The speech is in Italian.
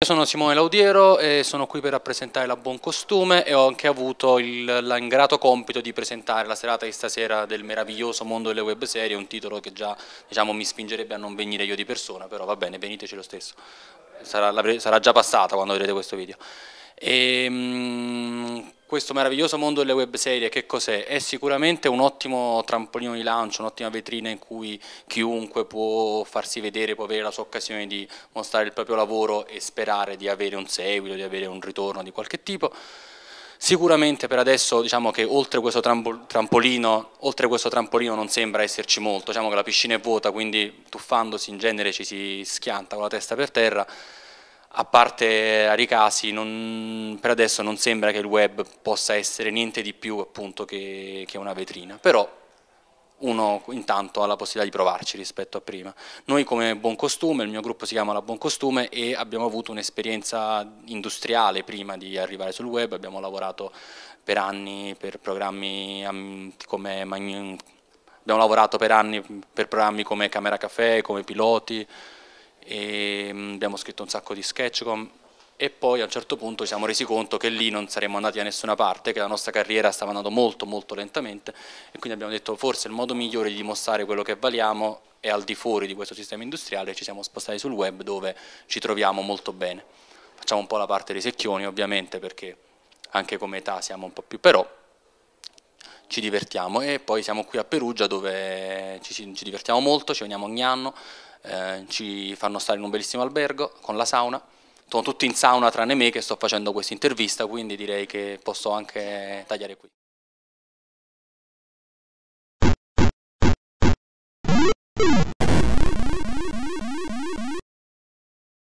Io sono Simone Laudiero e sono qui per rappresentare la Buon Costume e ho anche avuto l'ingrato compito di presentare la serata di stasera del meraviglioso mondo delle web serie, un titolo che già diciamo, mi spingerebbe a non venire io di persona, però va bene, veniteci lo stesso, sarà, sarà già passata quando vedrete questo video. E, ehm, questo meraviglioso mondo delle webserie che cos'è? È sicuramente un ottimo trampolino di lancio, un'ottima vetrina in cui chiunque può farsi vedere, può avere la sua occasione di mostrare il proprio lavoro e sperare di avere un seguito, di avere un ritorno di qualche tipo. Sicuramente per adesso diciamo che oltre questo trampolino, oltre questo trampolino non sembra esserci molto, diciamo che la piscina è vuota, quindi tuffandosi in genere ci si schianta con la testa per terra a parte rari casi, non, per adesso non sembra che il web possa essere niente di più appunto, che, che una vetrina, però uno intanto ha la possibilità di provarci rispetto a prima. Noi come Buon Costume, il mio gruppo si chiama La Buon Costume e abbiamo avuto un'esperienza industriale prima di arrivare sul web, abbiamo lavorato per anni per programmi come abbiamo lavorato per anni per programmi come Camera Caffè, come piloti e abbiamo scritto un sacco di sketchcom e poi a un certo punto ci siamo resi conto che lì non saremmo andati da nessuna parte, che la nostra carriera stava andando molto molto lentamente e quindi abbiamo detto forse il modo migliore di dimostrare quello che valiamo è al di fuori di questo sistema industriale e ci siamo spostati sul web dove ci troviamo molto bene. Facciamo un po' la parte dei secchioni ovviamente perché anche come età siamo un po' più, però ci divertiamo e poi siamo qui a Perugia dove ci, ci divertiamo molto, ci veniamo ogni anno, eh, ci fanno stare in un bellissimo albergo con la sauna, sono tutti in sauna tranne me che sto facendo questa intervista, quindi direi che posso anche tagliare qui.